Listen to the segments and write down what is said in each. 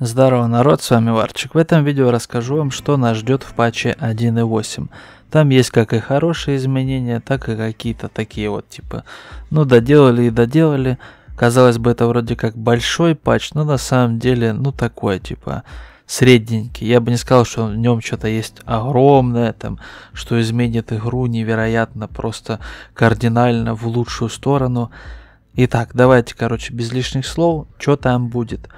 Здорово, народ, с вами Варчик. В этом видео расскажу вам, что нас ждет в патче 1.8. Там есть как и хорошие изменения, так и какие-то такие вот типа, ну доделали и доделали. Казалось бы, это вроде как большой патч, но на самом деле, ну такое типа средненький. Я бы не сказал, что в нем что-то есть огромное, там, что изменит игру невероятно, просто кардинально в лучшую сторону. Итак, давайте, короче, без лишних слов, что там будет.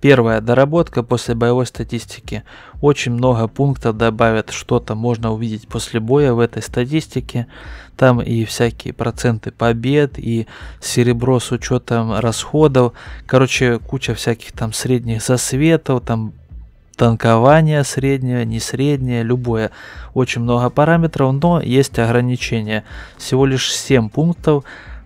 Первое. Доработка после боевой статистики. Очень много пунктов добавят, что-то можно увидеть после боя в этой статистике. Там и всякие проценты побед, и серебро с учетом расходов. Короче, куча всяких там средних засветов, там танкование среднее, не среднее, любое. Очень много параметров, но есть ограничения. Всего лишь 7 пунктов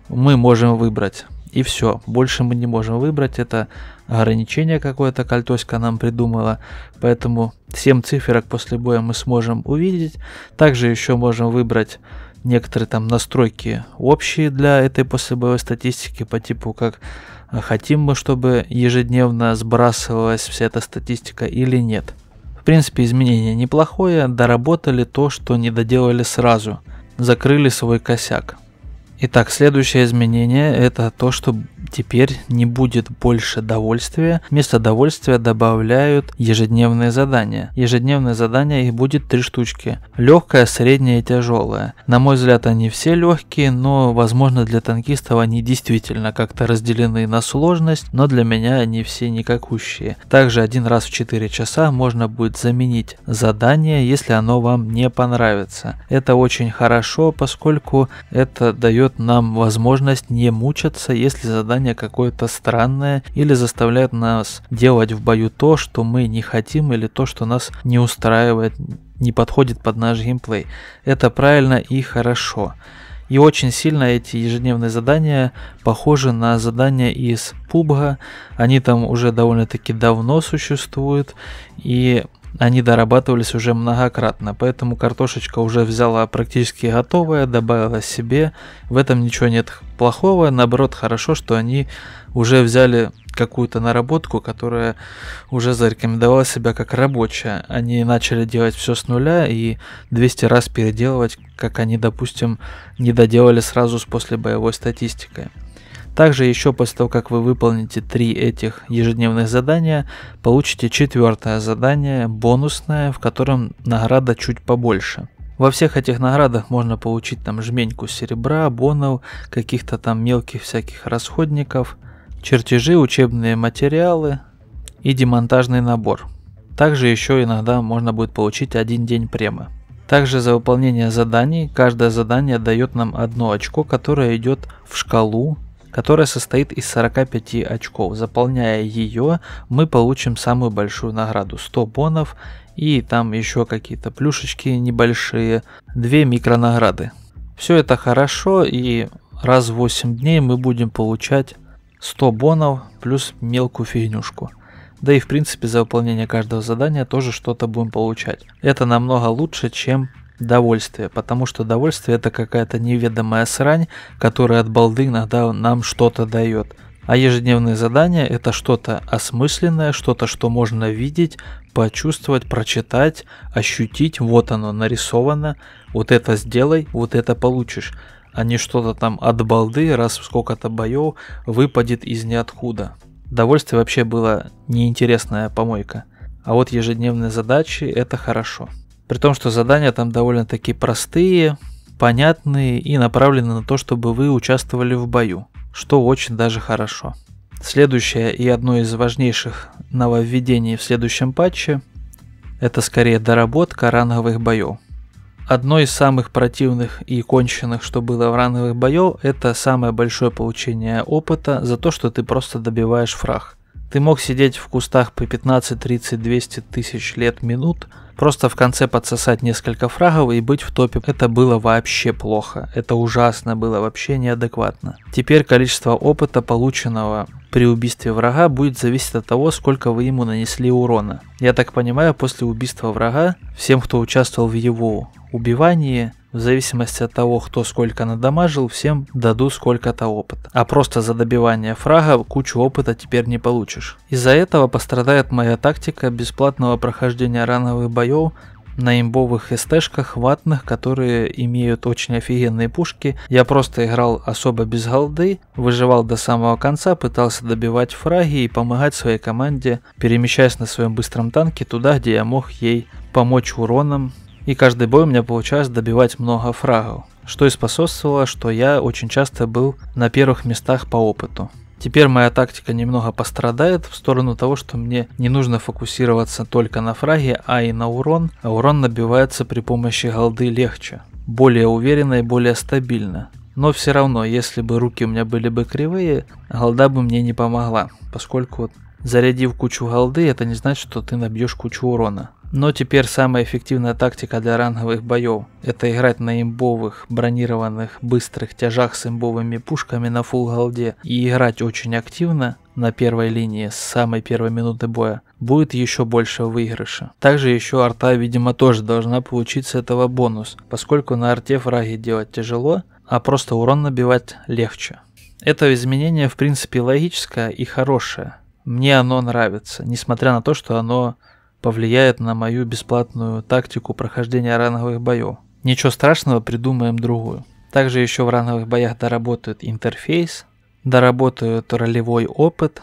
мы можем выбрать и все. Больше мы не можем выбрать, это ограничение какое-то кальтоська нам придумала, поэтому 7 циферок после боя мы сможем увидеть. Также еще можем выбрать некоторые там настройки общие для этой послебоевой статистики по типу как а, хотим мы, чтобы ежедневно сбрасывалась вся эта статистика или нет. В принципе, изменения неплохое, доработали то, что не доделали сразу, закрыли свой косяк. Итак, следующее изменение это то, что Теперь не будет больше довольствия. Вместо довольствия добавляют ежедневные задания. Ежедневные задания их будет три штучки. Легкое, среднее и тяжелое. На мой взгляд, они все легкие, но, возможно, для танкистов они действительно как-то разделены на сложность, но для меня они все никакущие. Также один раз в 4 часа можно будет заменить задание, если оно вам не понравится. Это очень хорошо, поскольку это дает нам возможность не мучаться, если задание создание какое-то странное или заставляет нас делать в бою то, что мы не хотим или то, что нас не устраивает, не подходит под наш геймплей. Это правильно и хорошо. И очень сильно эти ежедневные задания похожи на задания из PUBG. Они там уже довольно-таки давно существуют. И они дорабатывались уже многократно, поэтому картошечка уже взяла практически готовая, добавила себе. В этом ничего нет плохого, наоборот, хорошо, что они уже взяли какую-то наработку, которая уже зарекомендовала себя как рабочая. Они начали делать все с нуля и 200 раз переделывать, как они, допустим, не доделали сразу с после боевой статистикой. Также еще после того, как вы выполните три этих ежедневных задания, получите четвертое задание, бонусное, в котором награда чуть побольше. Во всех этих наградах можно получить там жменьку серебра, бонов, каких-то там мелких всяких расходников, чертежи, учебные материалы и демонтажный набор. Также еще иногда можно будет получить один день премы. Также за выполнение заданий, каждое задание дает нам одно очко, которое идет в шкалу которая состоит из 45 очков. Заполняя ее, мы получим самую большую награду 100 бонов и там еще какие-то плюшечки небольшие, 2 микронаграды. Все это хорошо и раз в 8 дней мы будем получать 100 бонов плюс мелкую фигнюшку. Да и в принципе за выполнение каждого задания тоже что-то будем получать. Это намного лучше, чем довольствие, потому что довольствие это какая-то неведомая срань, которая от балды иногда нам что-то дает. А ежедневные задания это что-то осмысленное, что-то, что можно видеть, почувствовать, прочитать, ощутить. Вот оно нарисовано, вот это сделай, вот это получишь а не что-то там от балды, раз сколько-то боев выпадет из ниоткуда. Довольствие вообще было неинтересная помойка. А вот ежедневные задачи – это хорошо. При том, что задания там довольно-таки простые, понятные и направлены на то, чтобы вы участвовали в бою, что очень даже хорошо. Следующее и одно из важнейших нововведений в следующем патче – это скорее доработка ранговых боев. Одно из самых противных и конченных, что было в ранговых боев, это самое большое получение опыта за то, что ты просто добиваешь фраг. Ты мог сидеть в кустах по 15, 30, 200 тысяч лет минут, Просто в конце подсосать несколько фрагов и быть в топе. Это было вообще плохо. Это ужасно было, вообще неадекватно. Теперь количество опыта, полученного при убийстве врага, будет зависеть от того, сколько вы ему нанесли урона. Я так понимаю, после убийства врага, всем, кто участвовал в его убивании, в зависимости от того, кто сколько надамажил, всем дадут сколько-то опыта. А просто за добивание фрага кучу опыта теперь не получишь. Из-за этого пострадает моя тактика бесплатного прохождения рановых боев боев на имбовых эстешках ватных, которые имеют очень офигенные пушки. Я просто играл особо без голды, выживал до самого конца, пытался добивать фраги и помогать своей команде, перемещаясь на своем быстром танке туда, где я мог ей помочь уроном. И каждый бой у меня получалось добивать много фрагов, что и способствовало, что я очень часто был на первых местах по опыту. Теперь моя тактика немного пострадает в сторону того, что мне не нужно фокусироваться только на фраге, а и на урон, а урон набивается при помощи голды легче, более уверенно и более стабильно. Но все равно, если бы руки у меня были бы кривые, голда бы мне не помогла, поскольку вот зарядив кучу голды, это не значит, что ты набьешь кучу урона. Но теперь самая эффективная тактика для ранговых боев – это играть на имбовых, бронированных, быстрых тяжах с имбовыми пушками на фул голде и играть очень активно, на первой линии с самой первой минуты боя, будет еще больше выигрыша. Также еще арта, видимо, тоже должна получить с этого бонус, поскольку на арте фраги делать тяжело, а просто урон набивать легче. Это изменение в принципе логическое и хорошее. Мне оно нравится, несмотря на то, что оно повлияет на мою бесплатную тактику прохождения ранговых боев. Ничего страшного, придумаем другую. Также еще в ранговых боях доработают интерфейс, доработают ролевой опыт.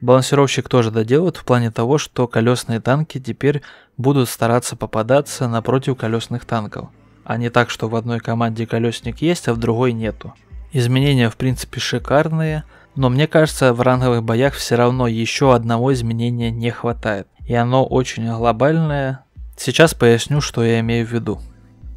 Балансировщик тоже доделают в плане того, что колесные танки теперь будут стараться попадаться напротив колесных танков, а не так, что в одной команде колесник есть, а в другой нету. Изменения в принципе шикарные, но мне кажется в ранговых боях все равно еще одного изменения не хватает и оно очень глобальное. Сейчас поясню, что я имею в виду.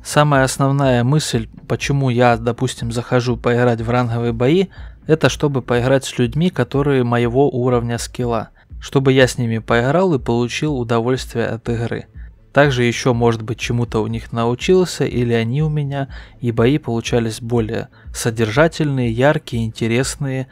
Самая основная мысль, почему я, допустим, захожу поиграть в ранговые бои, это чтобы поиграть с людьми, которые моего уровня скилла, чтобы я с ними поиграл и получил удовольствие от игры. Также еще, может быть, чему-то у них научился или они у меня, и бои получались более содержательные, яркие, интересные,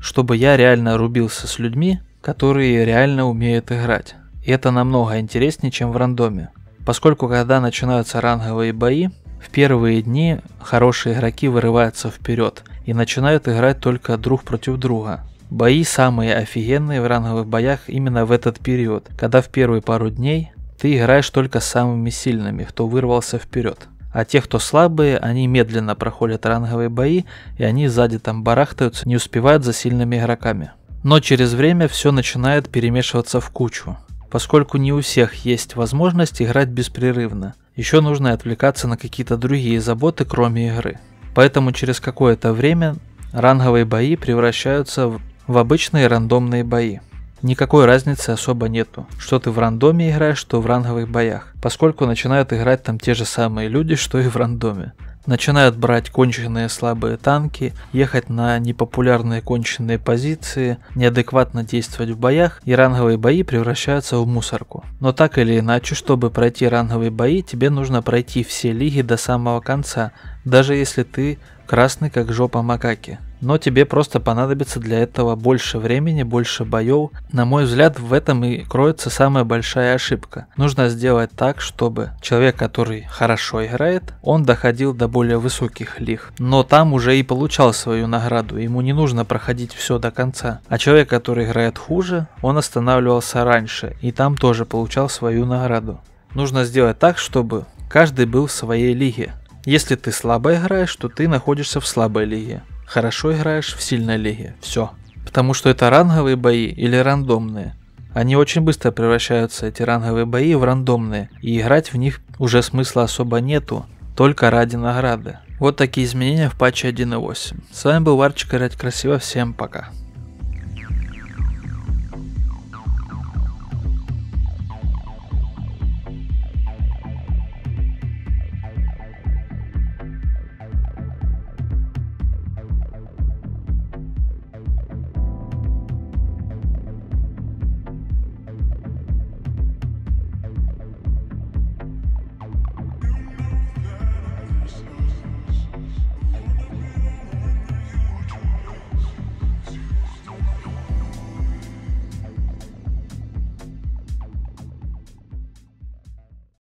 чтобы я реально рубился с людьми, которые реально умеют играть. И это намного интереснее, чем в рандоме. Поскольку когда начинаются ранговые бои, в первые дни хорошие игроки вырываются вперед и начинают играть только друг против друга. Бои самые офигенные в ранговых боях именно в этот период, когда в первые пару дней ты играешь только с самыми сильными, кто вырвался вперед. А те, кто слабые, они медленно проходят ранговые бои, и они сзади там барахтаются, не успевают за сильными игроками. Но через время все начинает перемешиваться в кучу поскольку не у всех есть возможность играть беспрерывно. Еще нужно отвлекаться на какие-то другие заботы, кроме игры. Поэтому через какое-то время ранговые бои превращаются в, обычные рандомные бои. Никакой разницы особо нету, что ты в рандоме играешь, что в ранговых боях, поскольку начинают играть там те же самые люди, что и в рандоме начинают брать конченые слабые танки, ехать на непопулярные конченые позиции, неадекватно действовать в боях, и ранговые бои превращаются в мусорку. Но так или иначе, чтобы пройти ранговые бои, тебе нужно пройти все лиги до самого конца, даже если ты красный как жопа макаки но тебе просто понадобится для этого больше времени, больше боев. На мой взгляд, в этом и кроется самая большая ошибка. Нужно сделать так, чтобы человек, который хорошо играет, он доходил до более высоких лиг, но там уже и получал свою награду, ему не нужно проходить все до конца. А человек, который играет хуже, он останавливался раньше и там тоже получал свою награду. Нужно сделать так, чтобы каждый был в своей лиге. Если ты слабо играешь, то ты находишься в слабой лиге. Хорошо играешь в сильной лиге, все. Потому что это ранговые бои или рандомные. Они очень быстро превращаются, эти ранговые бои, в рандомные, и играть в них уже смысла особо нету, только ради награды. Вот такие изменения в патче 1.8. С вами был Варчик играть красиво, всем пока.